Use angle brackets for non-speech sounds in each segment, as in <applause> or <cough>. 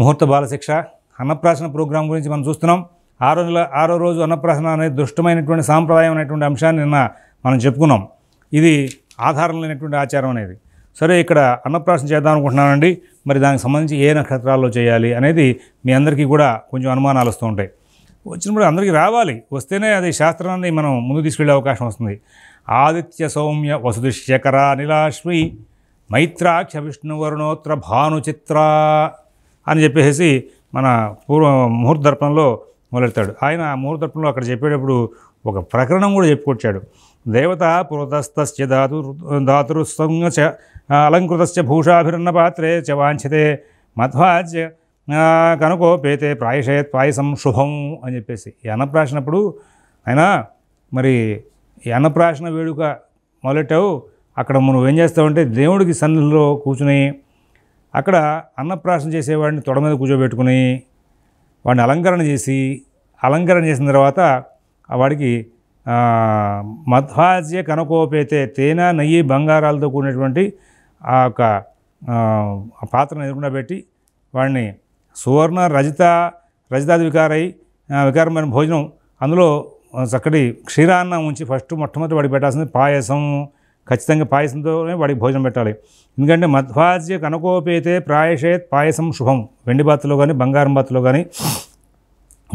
ముహూర్త బాలశిక్ష అన్నప్రాసన ప్రోగ్రాం గురించి మనం చూస్తున్నాం ఆరో నెల ఆరో రోజు అన్నప్రాసన అనేది దుష్టమైనటువంటి సాంప్రదాయం అనేటువంటి అంశాన్ని నిన్న మనం చెప్పుకున్నాం ఇది ఆధారం లేనటువంటి ఆచారం అనేది సరే ఇక్కడ అన్నప్రాసన చేద్దాం అనుకుంటున్నానండి మరి దానికి సంబంధించి ఏ నక్షత్రాల్లో చేయాలి అనేది మీ అందరికీ కూడా కొంచెం అనుమానాలు వస్తూ ఉంటాయి వచ్చినప్పుడు అందరికీ రావాలి వస్తేనే అది శాస్త్రాన్ని మనం ముందు తీసుకెళ్లే అవకాశం వస్తుంది ఆదిత్య సౌమ్య వసుదిశేఖర నిలాశ్మి మైత్రాక్ష విష్ణువరుణోత్ర భానుచిత్ర అని చెప్పేసి మన పూర్వ ముహూర్త దర్పణంలో మొదలెడతాడు ఆయన ముహూర్త దర్పణంలో అక్కడ చెప్పేటప్పుడు ఒక ప్రకరణం కూడా చెప్పుకొచ్చాడు దేవత పురతస్తస్య ధాతు ధాతురుస్తంగ చ అలంకృతస్య భూషాభిరణ పాత్రే చ వాంఛతే కనుకో పేతే ప్రాయశయత్ పాయసం శుభం అని చెప్పేసి అన్నప్రాసినప్పుడు ఆయన మరి అన్నప్రాసిన వేడుక మొదలెట్టావు అక్కడ ఏం చేస్తామంటే దేవుడికి సన్నిధిలో కూర్చుని అక్కడ అన్నప్రాసన చేసేవాడిని తొడ మీద కూర్చోబెట్టుకుని వాడిని అలంకరణ చేసి అలంకరణ చేసిన తర్వాత వాడికి మధ్వాజ్య కనుకోపేతే తేనె నెయ్యి బంగారాలతో కూడినటువంటి ఆ యొక్క పాత్రను ఎదుర్కొండా పెట్టి వాడిని సువర్ణ రజిత రజితాది వికారై వికారమైన భోజనం అందులో చక్కటి క్షీరాన్నం ఉంచి ఫస్ట్ మొట్టమొదటి వాడికి పెట్టాల్సింది పాయసం ఖచ్చితంగా పాయసంతోనే వాడికి భోజనం పెట్టాలి ఎందుకంటే మధ్వాజ్య కనుకోపేతే ప్రాయశేత్ పాయసం శుభం వెండి బాత్తులో కానీ బంగారం బాత్తులో కానీ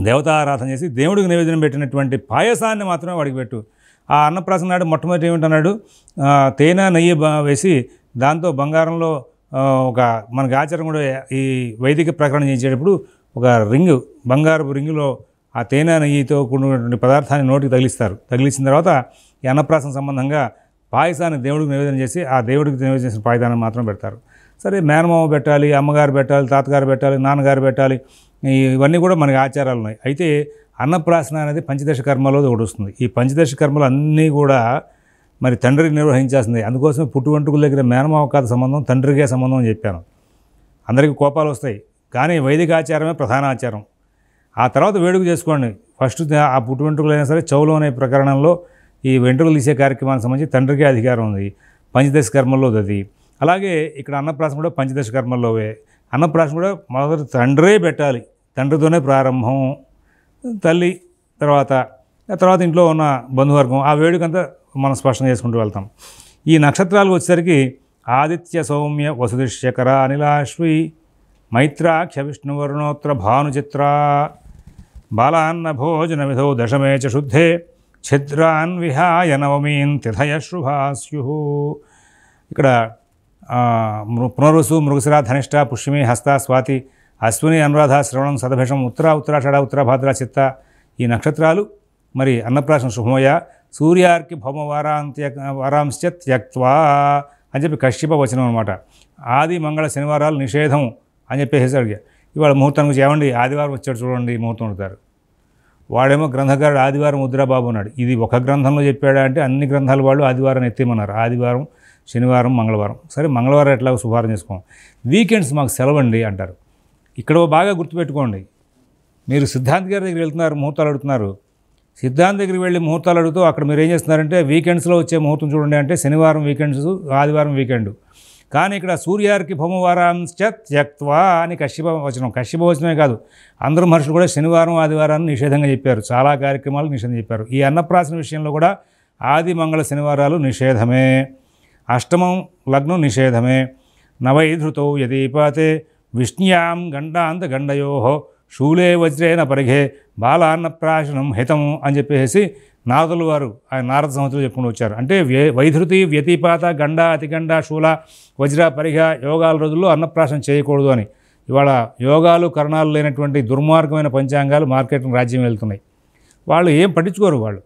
దేవతారాధన చేసి దేవుడికి నివేదనం పెట్టినటువంటి పాయసాన్ని మాత్రమే వాడికి పెట్టు ఆ అన్నప్రాసన నాడు మొట్టమొదటి ఏమిటన్నాడు తేనె నెయ్యి వేసి దాంతో బంగారంలో ఒక మనకి ఆచారం కూడా ఈ వైదిక ప్రకరణ చేసేటప్పుడు ఒక రింగ్ బంగారపు రింగులో ఆ తేనె నెయ్యితో కూడినటువంటి పదార్థాన్ని నోటికి తగిలిస్తారు తగిలించిన తర్వాత ఈ అన్నప్రాసం సంబంధంగా పాయసాన్ని దేవుడికి నివేదన చేసి ఆ దేవుడికి నివేదన చేసిన పాయదానం మాత్రం పెడతారు సరే మేనమామ పెట్టాలి అమ్మగారు పెట్టాలి తాతగారు పెట్టాలి నాన్నగారు పెట్టాలి ఇవన్నీ కూడా మనకి ఆచారాలు ఉన్నాయి అయితే అన్నప్రాసన అనేది పంచదశ కర్మలో ఒకటి వస్తుంది ఈ పంచదశ కర్మలు అన్నీ కూడా మరి తండ్రి నిర్వహించాల్సింది అందుకోసం పుట్టు వెంట్రుకల దగ్గర మేనమావ కథ సంబంధం తండ్రికే సంబంధం అని చెప్పాను అందరికీ కోపాలు వస్తాయి కానీ వైదిక ఆచారమే ప్రధాన ఆచారం ఆ తర్వాత వేడుక చేసుకోండి ఫస్ట్ ఆ పుట్టు అయినా సరే చౌలు అనే ప్రకరణంలో ఈ వెంట్రుకలు తీసే కార్యక్రమానికి సంబంధించి తండ్రికే అధికారం ఉంది పంచదశ కర్మల్లో అది అలాగే ఇక్కడ అన్నప్రాసం కూడా పంచదశ కర్మల్లోవే అన్నప్రాసం కూడా మొదటి తండ్రే పెట్టాలి తండ్రితోనే ప్రారంభం తల్లి తర్వాత తర్వాత ఇంట్లో ఉన్న బంధువర్గం ఆ వేడుకంతా మనం స్పష్టం చేసుకుంటూ వెళ్తాం ఈ నక్షత్రాలు వచ్చేసరికి ఆదిత్య సౌమ్య వసుధిశేఖర అనిలాశ్వి మైత్రాక్ష విష్ణువరుణోత్ర భానుచిత్ర బాలాన్న భోజన విధౌ దశమే చ శుద్ధే ఛిద్రాన్ విహాయ నవమీన్ నవమీంతిథయ శుభాస్యు ఇక్కడ పునరుసు మృగశిర ధనిష్ట పుష్యమి హస్త స్వాతి అశ్విని అనురాధ శ్రవణం సదభిషం ఉత్తర ఉత్తరాషాఢ ఉత్తరాభాద్ర చిత్త ఈ నక్షత్రాలు మరి అన్నప్రాసం శుభమయ సూర్యార్కి భౌమ వారాంత్య వారాంశ్చ త్యక్వా అని చెప్పి కశ్యప వచనం అనమాట ఆది మంగళ శనివారాలు నిషేధం అని చెప్పేసేసాడు ఇవాళ ముహూర్తానికి చేయండి ఆదివారం వచ్చాడు చూడండి ముహూర్తం ఉంటారు వాడేమో గ్రంథకారుడు ఆదివారం ముద్రాబాబు ఉన్నాడు ఇది ఒక గ్రంథంలో చెప్పాడా అంటే అన్ని గ్రంథాల వాళ్ళు ఆదివారం ఎత్తేమన్నారు ఆదివారం శనివారం మంగళవారం సరే మంగళవారం ఎట్లా శుభారం చేసుకోం వీకెండ్స్ మాకు సెలవండి అంటారు ఇక్కడ బాగా గుర్తుపెట్టుకోండి మీరు సిద్ధాంత్ గారి దగ్గర వెళ్తున్నారు ముహూర్తాలు అడుగుతున్నారు సిద్ధాంత్ దగ్గరికి వెళ్ళి ముహూర్తాలు అడుగుతూ అక్కడ మీరు ఏం చేస్తున్నారంటే వీకెండ్స్లో వచ్చే ముహూర్తం చూడండి అంటే శనివారం వీకెండ్స్ ఆదివారం వీకెండ్ కానీ ఇక్కడ సూర్యార్కి వారాంశ త్యక్వా అని కశ్యప వచనం కశ్యప వచనమే కాదు అందరు మనుషులు కూడా శనివారం ఆదివారాన్ని నిషేధంగా చెప్పారు చాలా కార్యక్రమాలు నిషేధం చెప్పారు ఈ అన్నప్రాసన విషయంలో కూడా ఆది మంగళ శనివారాలు నిషేధమే అష్టమం లగ్నం నిషేధమే నవైధృతౌ యదీపాతే విష్ణ్యాం గండాంత గండయో శూలే వజ్రేన పరిఘే బాలాన్నప్రాశనం హితం అని చెప్పేసి నారదులు వారు ఆయన నారద సంవత్సరం చెప్పుకుని వచ్చారు అంటే వ్యే వైధృతి వ్యతిపాత గండ అతిగండ శూల వజ్ర పరిహ యోగాల రోజుల్లో అన్నప్రాసం చేయకూడదు అని ఇవాళ యోగాలు కరణాలు లేనటువంటి దుర్మార్గమైన పంచాంగాలు మార్కెట్ రాజ్యం వెళ్తున్నాయి వాళ్ళు ఏం పట్టించుకోరు వాళ్ళు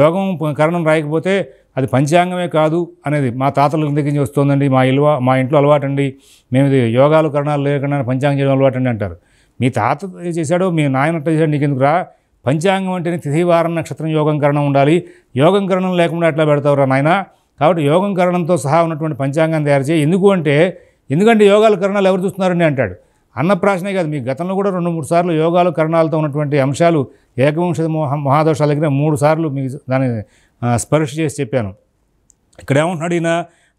యోగం కరణం రాయకపోతే అది పంచాంగమే కాదు అనేది మా తాతల దగ్గర నుంచి వస్తుందండి మా ఇల్వ మా ఇంట్లో అలవాటండి మేము యోగాలు కరణాలు లేకుండా పంచాంగం చేయడం అలవాటండి అంటారు మీ తాత చేశాడో మీ నాయన చేశాడు ఎందుకు రా పంచాంగం అంటేనే తిథివారం నక్షత్రం యోగం కరణం ఉండాలి యోగం కరణం లేకుండా ఎట్లా పెడతావురా నాయన కాబట్టి యోగం కరణంతో సహా ఉన్నటువంటి పంచాంగాన్ని తయారు చేయి ఎందుకు అంటే ఎందుకంటే యోగాలు కరణాలు ఎవరు చూస్తున్నారని అంటాడు అన్నప్రాశనే కాదు మీ గతంలో కూడా రెండు మూడు సార్లు యోగాలు కరణాలతో ఉన్నటువంటి అంశాలు ఏకవంశ మహాదోషాల దగ్గర మూడు సార్లు మీకు దాన్ని స్పర్శ చేసి చెప్పాను ఇక్కడ ఏమంటున్నాడు ఈయన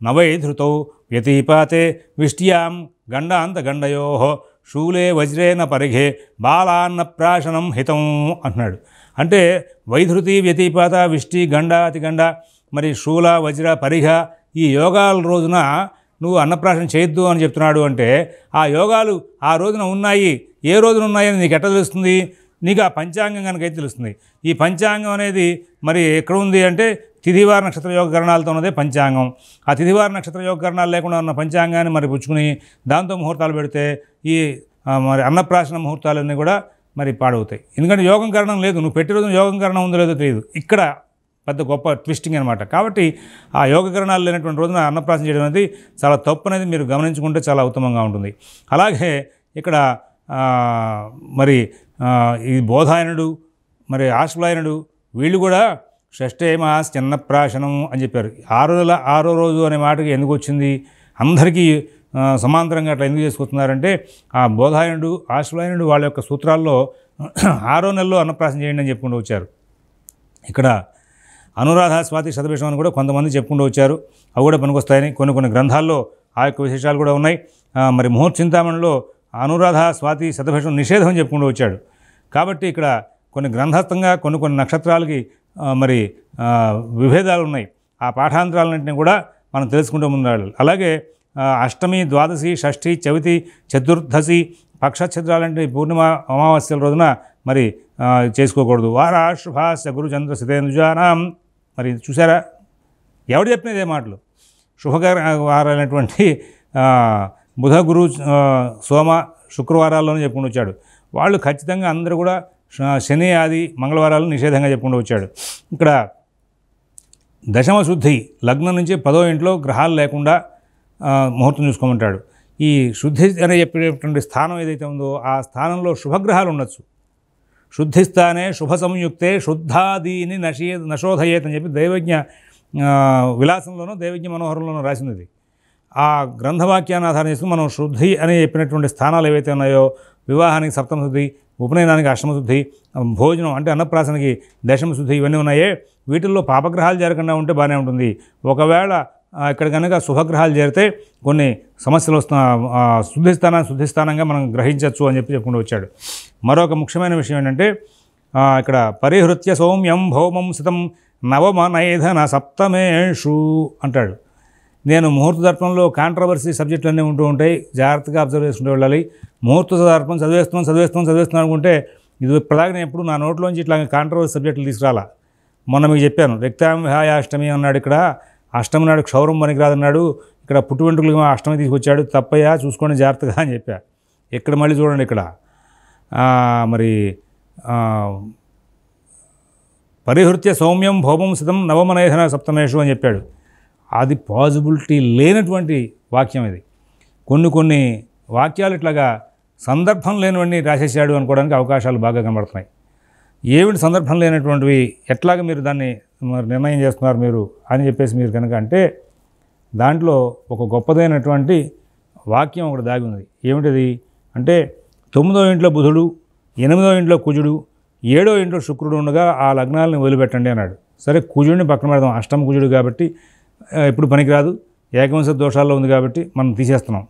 నవై ధృతౌ వ్యతిపాతే విష్ట్యాం గండాంత గండయోహో శూలే వజ్రేన పరిఘే బాలాన్న ప్రాశనం హితం అంటున్నాడు అంటే వైధృతి వ్యతిపాత విష్టి గండ అతిగండ మరి శూల వజ్ర పరిఘ ఈ యోగాల రోజున నువ్వు అన్నప్రాశనం చేయొద్దు అని చెప్తున్నాడు అంటే ఆ యోగాలు ఆ రోజున ఉన్నాయి ఏ రోజున ఉన్నాయని నీకు ఎట్ట తెలుస్తుంది నీకు ఆ పంచాంగం కనుకైతే తెలుస్తుంది ఈ పంచాంగం అనేది మరి ఎక్కడ ఉంది అంటే తిథివార నక్షత్ర యోగకరణాలతో ఉన్నదే పంచాంగం ఆ తిథివార నక్షత్ర యోగకరణాలు లేకుండా ఉన్న పంచాంగాన్ని మరి పుచ్చుకుని దాంతో ముహూర్తాలు పెడితే ఈ మరి అన్నప్రాసన ముహూర్తాలన్నీ కూడా మరి పాడవుతాయి ఎందుకంటే యోగం కారణం లేదు నువ్వు పెట్టి రోజు యోగం కారణం ఉందో లేదో తెలియదు ఇక్కడ పెద్ద గొప్ప ట్విస్టింగ్ అనమాట కాబట్టి ఆ యోగకరణాలు లేనటువంటి రోజున అన్నప్రాసన చేయడం అనేది చాలా తప్పు అనేది మీరు గమనించుకుంటే చాలా ఉత్తమంగా ఉంటుంది అలాగే ఇక్కడ మరి ఈ బోధాయనుడు మరి ఆశ్వలాయనుడు వీళ్ళు కూడా షష్టేమాస్ చిన్నప్రాశనం అని చెప్పారు ఆరు నెల ఆరో రోజు అనే మాటకి ఎందుకు వచ్చింది అందరికీ సమాంతరంగా అట్లా ఎందుకు చేసుకొస్తున్నారంటే ఆ బోధాయనుడు ఆశ్వలాయనుడు వాళ్ళ యొక్క సూత్రాల్లో <clears throat> ఆరో నెలలో అన్నప్రాసం చేయండి అని చెప్పుకుంటూ వచ్చారు ఇక్కడ అనురాధ స్వాతి శతభిషం అని కూడా కొంతమంది చెప్పుకుంటూ వచ్చారు అవి కూడా పనికొస్తాయని కొన్ని కొన్ని గ్రంథాల్లో ఆ యొక్క విశేషాలు కూడా ఉన్నాయి మరి ముహూర్త చింతామణిలో అనురాధ స్వాతి శతభిషం నిషేధం చెప్పుకుంటూ వచ్చాడు కాబట్టి ఇక్కడ కొన్ని గ్రంథస్థంగా కొన్ని కొన్ని నక్షత్రాలకి మరి విభేదాలు ఉన్నాయి ఆ పాఠాంతరాలన్నింటినీ కూడా మనం తెలుసుకుంటూ ముందు అలాగే అష్టమి ద్వాదశి షష్ఠి చవితి చతుర్దశి పక్షఛద్రాలంటే పూర్ణిమ అమావాస్యల రోజున మరి చేసుకోకూడదు వారాశుభాస్య గురుచంద్ర సితేంద్రుజానం మరి చూసారా ఎవడు చెప్పినదే మాటలు శుభకర వారైనటువంటి బుధ గురు సోమ శుక్రవారాల్లోనే చెప్పుకుంటూ వచ్చాడు వాళ్ళు ఖచ్చితంగా అందరూ కూడా శని ఆది మంగళవారాలు నిషేధంగా చెప్పుకుంటూ వచ్చాడు ఇక్కడ దశమశుద్ధి లగ్నం నుంచి పదో ఇంట్లో గ్రహాలు లేకుండా ముహూర్తం చూసుకోమంటాడు ఈ శుద్ధి అని చెప్పేటువంటి స్థానం ఏదైతే ఉందో ఆ స్థానంలో శుభగ్రహాలు ఉండొచ్చు శుద్ధిస్థానే శుభ సంయుక్తే శుద్ధాదీని నశే నశోధయేత్ అని చెప్పి దైవజ్ఞ విలాసంలోనూ దైవజ్ఞ మనోహరంలోనూ రాసినది ఆ గ్రంథవాక్యాన్ని ఆధారం చేస్తూ మనం శుద్ధి అని చెప్పినటువంటి స్థానాలు ఏవైతే ఉన్నాయో వివాహానికి సప్తమ శుద్ధి ఉపనయనానికి అష్టమశుద్ధి భోజనం అంటే అన్నప్రాసనకి దశమశుద్ధి ఇవన్నీ ఉన్నాయే వీటిల్లో పాపగ్రహాలు జరగకుండా ఉంటే బాగానే ఉంటుంది ఒకవేళ ఇక్కడ కనుక శుభగ్రహాలు చేరితే కొన్ని సమస్యలు వస్తున్న శుద్ధిస్థానం శుద్ధిస్థానంగా మనం గ్రహించవచ్చు అని చెప్పి చెప్పుకుంటూ వచ్చాడు మరొక ముఖ్యమైన విషయం ఏంటంటే ఇక్కడ పరిహృత్య సౌమ్యం భౌమం సితం నైధన సప్తమేషు అంటాడు నేను ముహూర్త దర్పంలో కాంట్రవర్సీ సబ్జెక్టులన్నీ ఉంటూ ఉంటాయి జాగ్రత్తగా అబ్జర్వ్ చేసుకుంటూ వెళ్ళాలి ముహూర్త దర్పం చదివేస్తున్నాం చదివేస్తున్నాం చదివేస్తున్నాం అనుకుంటే ఇది ఇప్పటిలాగా నేను ఎప్పుడు నా నోట్లోంచి ఇట్లా కాంట్రవర్సీ సబ్జెక్టులు తీసుకురాలా మొన్న మీకు చెప్పాను వ్యక్తాంహాయాష్టమి అన్నాడు ఇక్కడ అష్టమి నాడు క్షౌరం అన్నాడు ఇక్కడ పుట్టు వెంట్రుకలు అష్టమి తీసుకొచ్చాడు తప్పయ్యా చూసుకోండి జాగ్రత్తగా అని చెప్పా ఇక్కడ మళ్ళీ చూడండి ఇక్కడ మరి పరిహృత్య సౌమ్యం భోమం సితం నవమనేధన సప్తమేషు అని చెప్పాడు అది పాజిబిలిటీ లేనటువంటి వాక్యం ఇది కొన్ని కొన్ని వాక్యాలు ఇట్లాగా సందర్భం లేనివన్నీ రాసేసాడు అనుకోవడానికి అవకాశాలు బాగా కనబడుతున్నాయి ఏమిటి సందర్భం లేనటువంటివి ఎట్లాగ మీరు దాన్ని మరి నిర్ణయం చేస్తున్నారు మీరు అని చెప్పేసి మీరు కనుక అంటే దాంట్లో ఒక గొప్పదైనటువంటి వాక్యం ఒకటి దాగి ఉంది ఏమిటిది అంటే తొమ్మిదో ఇంట్లో బుధుడు ఎనిమిదో ఇంట్లో కుజుడు ఏడో ఇంట్లో శుక్రుడు ఉండగా ఆ లగ్నాలను వదిలిపెట్టండి అన్నాడు సరే కుజుడిని పక్కన పెడదాం అష్టమ కుజుడు కాబట్టి ఇప్పుడు పనికిరాదు ఏకవంశ దోషాల్లో ఉంది కాబట్టి మనం తీసేస్తున్నాం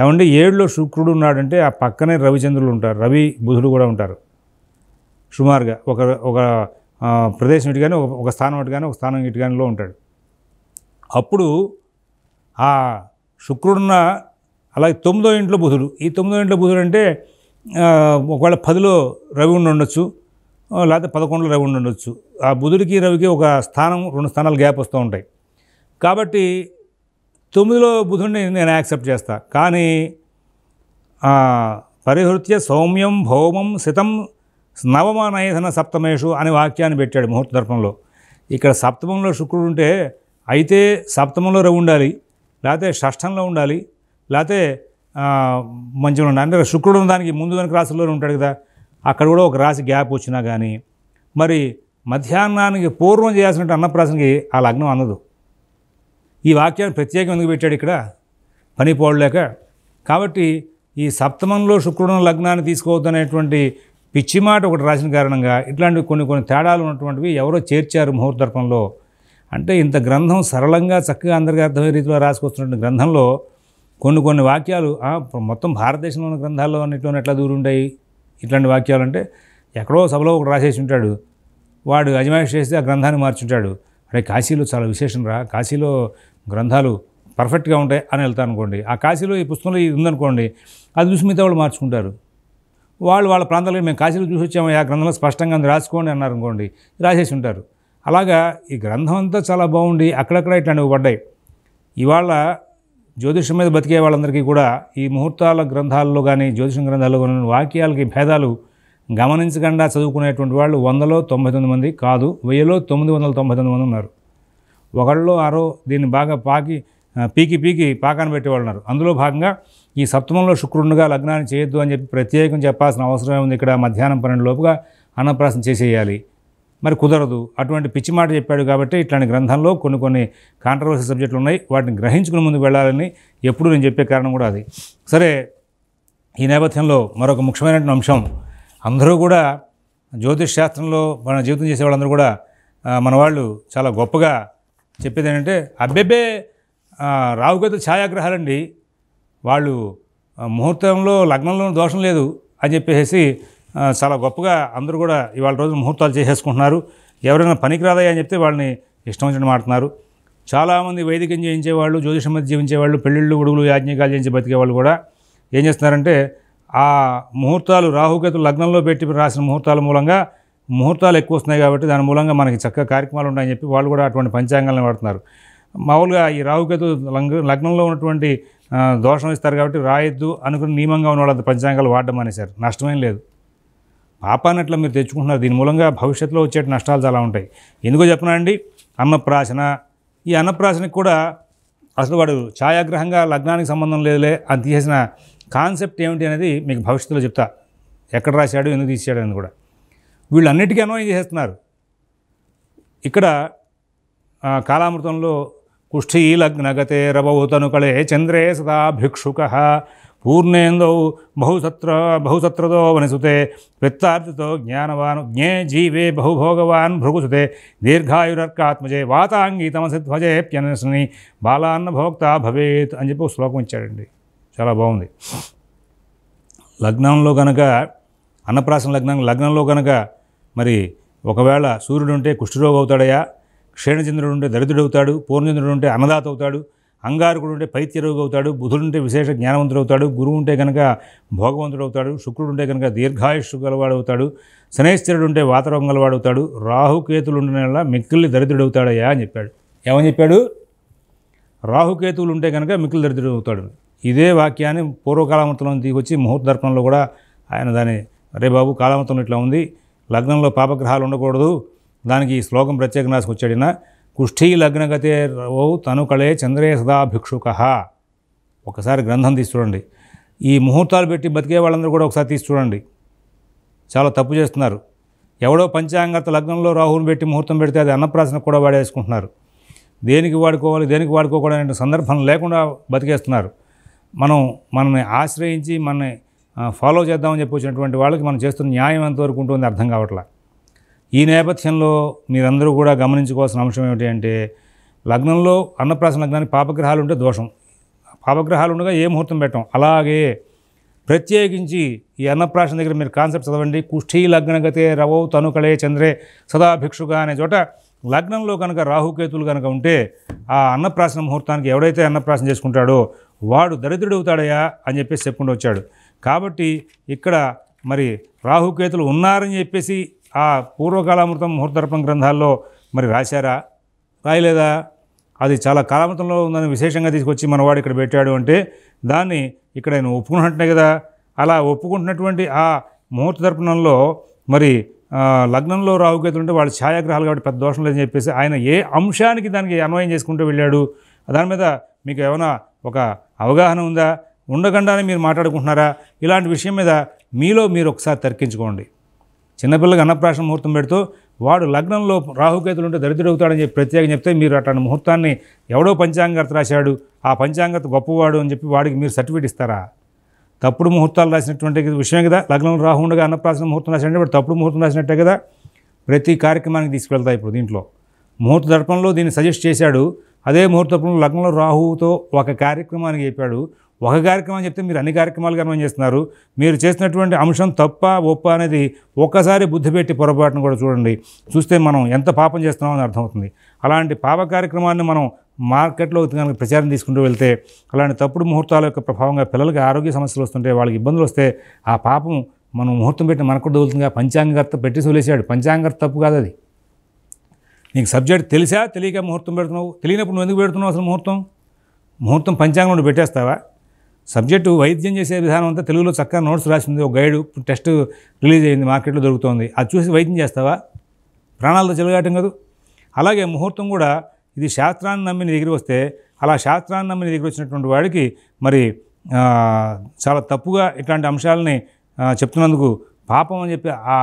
ఏమంటే ఏడులో శుక్రుడు ఉన్నాడంటే ఆ పక్కనే రవిచంద్రులు ఉంటారు రవి బుధుడు కూడా ఉంటారు సుమారుగా ఒక ఒక ప్రదేశం ఇటు కానీ ఒక స్థానం ఇటు కానీ ఒక స్థానం ఇటు కానీలో ఉంటాడు అప్పుడు ఆ శుక్రుడున్న అలాగే తొమ్మిదో ఇంట్లో బుధుడు ఈ తొమ్మిదో ఇంట్లో బుధుడు అంటే ఒకవేళ పదిలో రవి ఉండి ఉండొచ్చు లేకపోతే పదకొండులో రవి ఉండి ఉండొచ్చు ఆ బుధుడికి రవికి ఒక స్థానం రెండు స్థానాలు గ్యాప్ వస్తూ ఉంటాయి కాబట్టి తొమ్మిదిలో బుధుడిని నేను యాక్సెప్ట్ చేస్తాను కానీ పరిహృత్య సౌమ్యం భౌమం శితం నవమానయధన సప్తమేషు అనే వాక్యాన్ని పెట్టాడు ముహూర్త దర్పంలో ఇక్కడ సప్తమంలో శుక్రుడు ఉంటే అయితే సప్తమంలో రవి ఉండాలి లేకపోతే షష్టంలో ఉండాలి లేకపోతే మంచిగా ఉండాలి అంటే శుక్రుడు దానికి ముందు వెనక రాశుల్లోనే ఉంటాడు కదా అక్కడ కూడా ఒక రాశి గ్యాప్ వచ్చినా కానీ మరి మధ్యాహ్నానికి పూర్వం చేయాల్సిన అన్నప్రాసనకి ఆ లగ్నం అన్నదు ఈ వాక్యాన్ని ప్రత్యేకం ఎందుకు పెట్టాడు ఇక్కడ పని పోడలేక కాబట్టి ఈ సప్తమంలో శుక్రుడు లగ్నాన్ని తీసుకోవద్దనేటువంటి పిచ్చి మాట ఒకటి రాసిన కారణంగా ఇట్లాంటి కొన్ని కొన్ని తేడాలు ఉన్నటువంటివి ఎవరో చేర్చారు ముహూర్తర్పంలో అంటే ఇంత గ్రంథం సరళంగా చక్కగా అందరికీ అర్థమయ్యే రీతిలో రాసుకొస్తున్నటువంటి గ్రంథంలో కొన్ని కొన్ని వాక్యాలు మొత్తం భారతదేశంలో ఉన్న గ్రంథాల్లో అన్నింటిలోనే ఎట్లా దూరుంటాయి ఇట్లాంటి వాక్యాలు అంటే ఎక్కడో సభలో ఒకటి రాసేసి ఉంటాడు వాడు అజమాయిష్ చేస్తే ఆ గ్రంథాన్ని మార్చుంటాడు అరే కాశీలో చాలా విశేషం రా కాశీలో గ్రంథాలు పర్ఫెక్ట్గా ఉంటాయి అని వెళ్తాను అనుకోండి ఆ కాశీలో ఈ పుస్తకంలో ఇది ఉందనుకోండి అది చూసి మిగతా వాళ్ళు మార్చుకుంటారు వాళ్ళు వాళ్ళ ప్రాంతాలకు మేము కాశీలో చూసి వచ్చాము ఆ గ్రంథంలో స్పష్టంగా రాసుకోండి అన్నారు అనుకోండి రాసేసి ఉంటారు అలాగా ఈ గ్రంథం అంతా చాలా బాగుండి అక్కడక్కడ ఇట్లాంటివి పడ్డాయి ఇవాళ జ్యోతిషం మీద బతికే వాళ్ళందరికీ కూడా ఈ ముహూర్తాల గ్రంథాల్లో కానీ జ్యోతిషం గ్రంథాల్లో కానీ వాక్యాలకి భేదాలు గమనించకుండా చదువుకునేటువంటి వాళ్ళు వందలో తొంభై తొమ్మిది మంది కాదు వెయ్యిలో తొమ్మిది వందల తొంభై తొమ్మిది మంది ఉన్నారు ఒకళ్ళు ఆరో దీన్ని బాగా పాకి పీకి పీకి పాకాన్ని పెట్టేవాళ్ళు ఉన్నారు అందులో భాగంగా ఈ సప్తమంలో శుక్రుడుగా లగ్నాన్ని చేయొద్దు అని చెప్పి ప్రత్యేకం చెప్పాల్సిన అవసరం ఉంది ఇక్కడ మధ్యాహ్నం పన్నెండు లోపుగా అన్నప్రాసం చేసేయాలి మరి కుదరదు అటువంటి పిచ్చి మాట చెప్పాడు కాబట్టి ఇట్లాంటి గ్రంథంలో కొన్ని కొన్ని కాంట్రవర్సీ సబ్జెక్టులు ఉన్నాయి వాటిని గ్రహించుకుని ముందుకు వెళ్ళాలని ఎప్పుడు నేను చెప్పే కారణం కూడా అది సరే ఈ నేపథ్యంలో మరొక ముఖ్యమైనటువంటి అంశం అందరూ కూడా జ్యోతిష్ శాస్త్రంలో మన జీవితం చేసే వాళ్ళందరూ కూడా మన వాళ్ళు చాలా గొప్పగా చెప్పేది ఏంటంటే అబ్బెబ్బే రావుగత ఛాయాగ్రహాలండి వాళ్ళు ముహూర్తంలో లగ్నంలో దోషం లేదు అని చెప్పేసి చాలా గొప్పగా అందరూ కూడా ఇవాళ రోజు ముహూర్తాలు చేసేసుకుంటున్నారు ఎవరైనా పనికిరాదయ్యా అని చెప్తే వాళ్ళని ఇష్టం వచ్చిన మాట్లాడుతున్నారు చాలామంది వైదికం వాళ్ళు జ్యోతిషం మధ్య జీవించేవాళ్ళు పెళ్ళిళ్ళు ఉడుగులు యాజ్ఞికాలు చేయించి బతికేవాళ్ళు కూడా ఏం చేస్తున్నారంటే ఆ ముహూర్తాలు రాహుకేతులు లగ్నంలో పెట్టి రాసిన ముహూర్తాల మూలంగా ముహూర్తాలు ఎక్కువ వస్తున్నాయి కాబట్టి దాని మూలంగా మనకి చక్కగా కార్యక్రమాలు ఉన్నాయని చెప్పి వాళ్ళు కూడా అటువంటి పంచాంగాలను వాడుతున్నారు మామూలుగా ఈ రావుకేతు లగ్నంలో ఉన్నటువంటి దోషం ఇస్తారు కాబట్టి రాయొద్దు అనుకుని నియమంగా ఉన్నవాళ్ళు పంచాంగాలు వాడడం అనేసారు నష్టమేం లేదు పాపానట్లు మీరు తెచ్చుకుంటున్నారు దీని మూలంగా భవిష్యత్తులో వచ్చే నష్టాలు చాలా ఉంటాయి ఎందుకో చెప్పినా అండి అన్నప్రాసన ఈ అన్నప్రాసనకి కూడా అసలు వాడు ఛాయాగ్రహంగా లగ్నానికి సంబంధం లేదులే అని తీసేసిన కాన్సెప్ట్ ఏమిటి అనేది మీకు భవిష్యత్తులో చెప్తా ఎక్కడ రాశాడు ఎందుకు తీసాడు అని కూడా వీళ్ళన్నిటికీ అన్వయం చేసేస్తున్నారు ఇక్కడ కాలామృతంలో తనుకళే చంద్రే సదా భిక్షుక పూర్ణేందౌ బహుసత్ర బహుసత్రదో వనిసుతే वृत्तार्जितो జ్ఞానవాన్ జ్ఞే జీవే బహుభోగవాన్ భృగుసుతే దీర్ఘాయురర్కాత్మజే వాతాంగి తమసిధ్వజే ప్యనసని బాలాన్న భోక్త భవేత్ అని చెప్పి శ్లోకం ఇచ్చాడండి చాలా బాగుంది లగ్నంలో కనుక అన్నప్రాసన లగ్నం లగ్నంలో కనుక మరి ఒకవేళ సూర్యుడు ఉంటే కుష్ఠరోగం అవుతాడయా క్షీణచంద్రుడు ఉంటే దరిద్రుడవుతాడు పూర్ణచంద్రుడు ఉంటే అన్నదాత అవుతాడు అంగారుకుడు ఉంటే పైత్యరోగి అవుతాడు బుధుడు ఉంటే విశేష జ్ఞానవంతుడు అవుతాడు గురువు ఉంటే కనుక భోగవంతుడు అవుతాడు శుక్రుడు ఉంటే కనుక దీర్ఘాయుష్షు గలవాడు అవుతాడు శనేశ్వరుడు ఉంటే వాతరోగం గలవాడు అవుతాడు రాహుకేతులు ఉండడం వల్ల మిక్కిల్లి దరిద్రుడవుతాడయ్యా అని చెప్పాడు ఏమని చెప్పాడు రాహుకేతువులు ఉంటే కనుక మిక్కిలి దరిద్రుడు అవుతాడు ఇదే వాక్యాన్ని పూర్వకాలమంతంలో తీసుకొచ్చి ముహూర్త దర్పణంలో కూడా ఆయన దాని అరే బాబు కాలమంతంలో ఇట్లా ఉంది లగ్నంలో పాపగ్రహాలు ఉండకూడదు దానికి ఈ శ్లోకం ప్రత్యేక రాసి వచ్చాడిన కుష్ఠీ లగ్నగతే ఓ తనుకళే చంద్రే సదా భిక్షుక ఒకసారి గ్రంథం తీసి చూడండి ఈ ముహూర్తాలు పెట్టి బతికే వాళ్ళందరూ కూడా ఒకసారి తీసి చూడండి చాలా తప్పు చేస్తున్నారు ఎవడో పంచాంగత లగ్నంలో రాహుని పెట్టి ముహూర్తం పెడితే అది అన్నప్రాసన కూడా వాడేసుకుంటున్నారు దేనికి వాడుకోవాలి దేనికి వాడుకోకూడదు సందర్భం లేకుండా బతికేస్తున్నారు మనం మనల్ని ఆశ్రయించి మనని ఫాలో చేద్దామని చెప్పి వచ్చినటువంటి వాళ్ళకి మనం చేస్తున్న న్యాయం ఎంతవరకు ఉంటుంది అర్థం కావట్లేదు ఈ నేపథ్యంలో మీరందరూ కూడా గమనించుకోవాల్సిన అంశం ఏమిటి అంటే లగ్నంలో అన్నప్రాసన లగ్నానికి పాపగ్రహాలు ఉంటే దోషం పాపగ్రహాలు ఉండగా ఏ ముహూర్తం పెట్టాం అలాగే ప్రత్యేకించి ఈ అన్నప్రాసన దగ్గర మీరు కాన్సెప్ట్ చదవండి కుష్ఠీ లగ్నగతే రవో తనుకళే చంద్రే సదాభిక్షుగా అనే చోట లగ్నంలో కనుక రాహుకేతులు కనుక ఉంటే ఆ అన్నప్రాసన ముహూర్తానికి ఎవడైతే అన్నప్రాసన చేసుకుంటాడో వాడు దరిద్రుడవుతాడయా అని చెప్పేసి చెప్పుకుంటూ వచ్చాడు కాబట్టి ఇక్కడ మరి రాహుకేతులు ఉన్నారని చెప్పేసి ఆ పూర్వకాలామృతం ముహూర్తర్పం గ్రంథాల్లో మరి రాశారా రాయలేదా అది చాలా కాలామృతంలో ఉందని విశేషంగా తీసుకొచ్చి మనవాడు ఇక్కడ పెట్టాడు అంటే దాన్ని ఇక్కడ ఆయన ఒప్పుకున్నట్టునే కదా అలా ఒప్పుకుంటున్నటువంటి ఆ ముహూర్త దర్పణంలో మరి లగ్నంలో రావుకేతులు ఉంటే వాళ్ళు ఛాయాగ్రహాలు కాబట్టి పెద్ద దోషం లేదని చెప్పేసి ఆయన ఏ అంశానికి దానికి అన్వయం చేసుకుంటూ వెళ్ళాడు దాని మీద మీకు ఏమైనా ఒక అవగాహన ఉందా ఉండకుండానే మీరు మాట్లాడుకుంటున్నారా ఇలాంటి విషయం మీద మీలో మీరు ఒకసారి తర్కించుకోండి చిన్నపిల్లకి అన్నప్రాశన ముహూర్తం పెడుతూ వాడు లగ్నంలో రాహుకేతులు ఉంటే దరిద్రుడవుతాడని చెప్పి ప్రత్యేకం చెప్తే మీరు అట్లాంటి ముహూర్తాన్ని ఎవడో పంచాంగత రాశాడు ఆ పంచాంగత గొప్పవాడు అని చెప్పి వాడికి మీరు సర్టిఫికేట్ ఇస్తారా తప్పుడు ముహూర్తాలు రాసినటువంటి విషయం కదా లగ్నంలో రాహు ఉండగా అన్నప్రాసన ముహూర్తం రాసినట్టు వాడు తప్పుడు ముహూర్తం రాసినట్టే కదా ప్రతి కార్యక్రమానికి తీసుకువెళ్తా ఇప్పుడు దీంట్లో ముహూర్త దర్పంలో దీన్ని సజెస్ట్ చేశాడు అదే ముహూర్తంలో లగ్నంలో రాహుతో ఒక కార్యక్రమానికి చెప్పాడు ఒక కార్యక్రమం చెప్తే మీరు అన్ని కార్యక్రమాలు కనుమని చేస్తున్నారు మీరు చేసినటువంటి అంశం తప్ప ఒప్ప అనేది ఒక్కసారి బుద్ధి పెట్టి పొరపాటును కూడా చూడండి చూస్తే మనం ఎంత పాపం చేస్తున్నామని అర్థమవుతుంది అలాంటి పాప కార్యక్రమాన్ని మనం మార్కెట్లో కనుక ప్రచారం తీసుకుంటూ వెళ్తే అలాంటి తప్పుడు ముహూర్తాల యొక్క ప్రభావంగా పిల్లలకి ఆరోగ్య సమస్యలు వస్తుంటే వాళ్ళకి ఇబ్బందులు వస్తే ఆ పాపం మనం ముహూర్తం పెట్టి మనకు దొరుకుతుందిగా పంచాంగకర్త పెట్టి సోలేసాడు పంచాంగకర్త తప్పు కాదు అది నీకు సబ్జెక్ట్ తెలిసా తెలియక ముహూర్తం పెడుతున్నావు తెలియనప్పుడు నువ్వు ఎందుకు పెడుతున్నావు అసలు ముహూర్తం ముహూర్తం పంచాంగం పెట్టేస్తావా సబ్జెక్టు వైద్యం చేసే విధానం అంతా తెలుగులో చక్కగా నోట్స్ రాసింది ఒక గైడ్ టెస్ట్ రిలీజ్ అయింది మార్కెట్లో దొరుకుతోంది అది చూసి వైద్యం చేస్తావా ప్రాణాలతో చెలగాటం కాదు అలాగే ముహూర్తం కూడా ఇది శాస్త్రాన్ని నమ్మిన దగ్గర వస్తే అలా శాస్త్రాన్ని నమ్మిన దగ్గర వచ్చినటువంటి వాడికి మరి చాలా తప్పుగా ఇట్లాంటి అంశాలని చెప్తున్నందుకు పాపం అని చెప్పి ఆ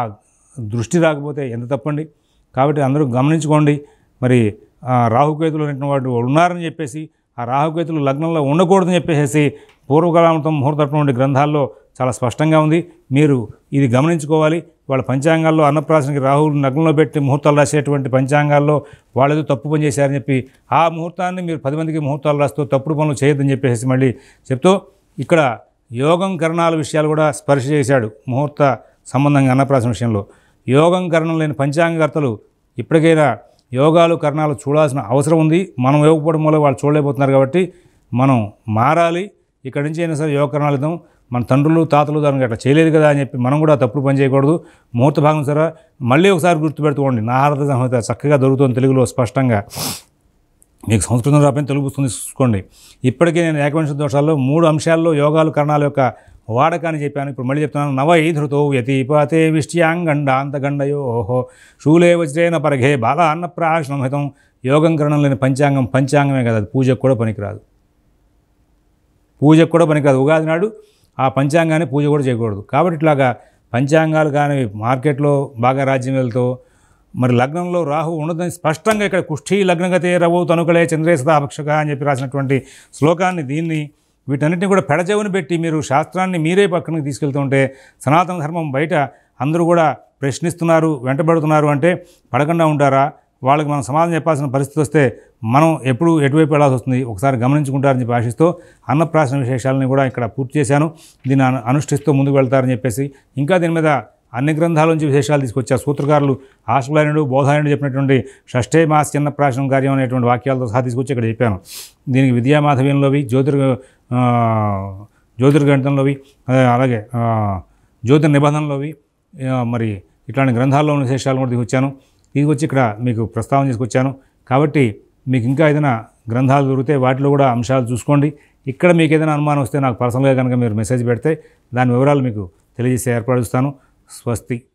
దృష్టి రాకపోతే ఎంత తప్పండి కాబట్టి అందరూ గమనించుకోండి మరి రాహుకేతులు అనేటువంటి వాడు ఉన్నారని చెప్పేసి ఆ రాహుకేతులు లగ్నంలో ఉండకూడదని చెప్పేసి పూర్వకాలంతం ముహూర్తత్వం వంటి గ్రంథాల్లో చాలా స్పష్టంగా ఉంది మీరు ఇది గమనించుకోవాలి వాళ్ళ పంచాంగాల్లో అన్నప్రాసనకి రాహువులు నగ్నంలో పెట్టి ముహూర్తాలు రాసేటువంటి పంచాంగాల్లో వాళ్ళు ఏదో తప్పు పని చేశారని చెప్పి ఆ ముహూర్తాన్ని మీరు పది మందికి ముహూర్తాలు రాస్తూ తప్పుడు పనులు చేయొద్దని చెప్పేసి మళ్ళీ చెప్తూ ఇక్కడ యోగం కరణాల విషయాలు కూడా స్పర్శ చేశాడు ముహూర్త సంబంధంగా అన్నప్రాసన విషయంలో యోగం కరణం లేని పంచాంగకర్తలు ఇప్పటికైనా యోగాలు కరణాలు చూడాల్సిన అవసరం ఉంది మనం ఇవ్వకపోవడం వల్ల వాళ్ళు చూడలేకపోతున్నారు కాబట్టి మనం మారాలి ఇక్కడి నుంచి అయినా సరే యోగకరణాలు ఇద్దాం మన తండ్రులు తాతలు దానికి అట్లా చేయలేదు కదా అని చెప్పి మనం కూడా తప్పుడు పని చేయకూడదు ముహూర్త భాగం సరే మళ్ళీ ఒకసారి గుర్తుపెట్టుకోండి నారద సంహిత చక్కగా దొరుకుతుంది తెలుగులో స్పష్టంగా మీకు సంస్కృతం రాపైన తెలుగు పుస్తకం తీసుకోండి ఇప్పటికే నేను ఏకవంశ దోషాల్లో మూడు అంశాల్లో యోగాలు కరణాల యొక్క వాడకాన్ని చెప్పాను ఇప్పుడు మళ్ళీ చెప్తున్నాను నవై ధృతో వ్యతిపాతే విష్ట్యాంగండాంతగండయోహో శూలే వజ్రేన పరఘే బాల అన్నప్రాశనం హితం యోగం కరణం లేని పంచాంగం పంచాంగమే కదా పూజకు కూడా పనికిరాదు పూజకు కూడా పనికిరాదు ఉగాది నాడు ఆ పంచాంగాన్ని పూజ కూడా చేయకూడదు కాబట్టి ఇట్లాగా పంచాంగాలు కానీ మార్కెట్లో బాగా రాజ్యం వెళ్తూ మరి లగ్నంలో రాహు ఉండదని స్పష్టంగా ఇక్కడ కుష్ఠీ లగ్నగతే రవు తనుకలే చంద్రేశతాభక్షక అని చెప్పి రాసినటువంటి శ్లోకాన్ని దీన్ని వీటన్నిటిని కూడా పెడజవుని పెట్టి మీరు శాస్త్రాన్ని మీరే పక్కనకి తీసుకెళ్తుంటే సనాతన ధర్మం బయట అందరూ కూడా ప్రశ్నిస్తున్నారు వెంటబడుతున్నారు అంటే పడకుండా ఉంటారా వాళ్ళకి మనం సమాధానం చెప్పాల్సిన పరిస్థితి వస్తే మనం ఎప్పుడు ఎటువైపు వెళ్ళాల్సి వస్తుంది ఒకసారి గమనించుకుంటారని చెప్పి ఆశిస్తూ అన్నప్రాసన విశేషాలని కూడా ఇక్కడ పూర్తి చేశాను దీన్ని అనుష్ఠిస్తూ ముందుకు వెళ్తారని చెప్పేసి ఇంకా దీని మీద అన్ని గ్రంథాల నుంచి విశేషాలు తీసుకొచ్చారు సూత్రకారులు ఆశ్వలాయనుడు బోధాయనుడు చెప్పినటువంటి షష్ఠే మాస్ చిన్న ప్రాశనం కార్యం అనేటువంటి వాక్యాలతో సహా తీసుకొచ్చి ఇక్కడ చెప్పాను దీనికి విద్యామాధవ్యంలోవి జ్యోతిర్ జ్యోతిర్గ్రంథంలోవి అలాగే జ్యోతిర్ నిబంధనలోవి మరి ఇట్లాంటి గ్రంథాల్లో ఉన్న విశేషాలు కూడా తీసుకొచ్చాను తీసుకొచ్చి ఇక్కడ మీకు ప్రస్తావన తీసుకొచ్చాను కాబట్టి మీకు ఇంకా ఏదైనా గ్రంథాలు దొరికితే వాటిలో కూడా అంశాలు చూసుకోండి ఇక్కడ మీకు ఏదైనా అనుమానం వస్తే నాకు పర్సనల్గా కనుక మీరు మెసేజ్ పెడితే దాని వివరాలు మీకు తెలియజేసే ఏర్పడుస్తాను स्वस्ति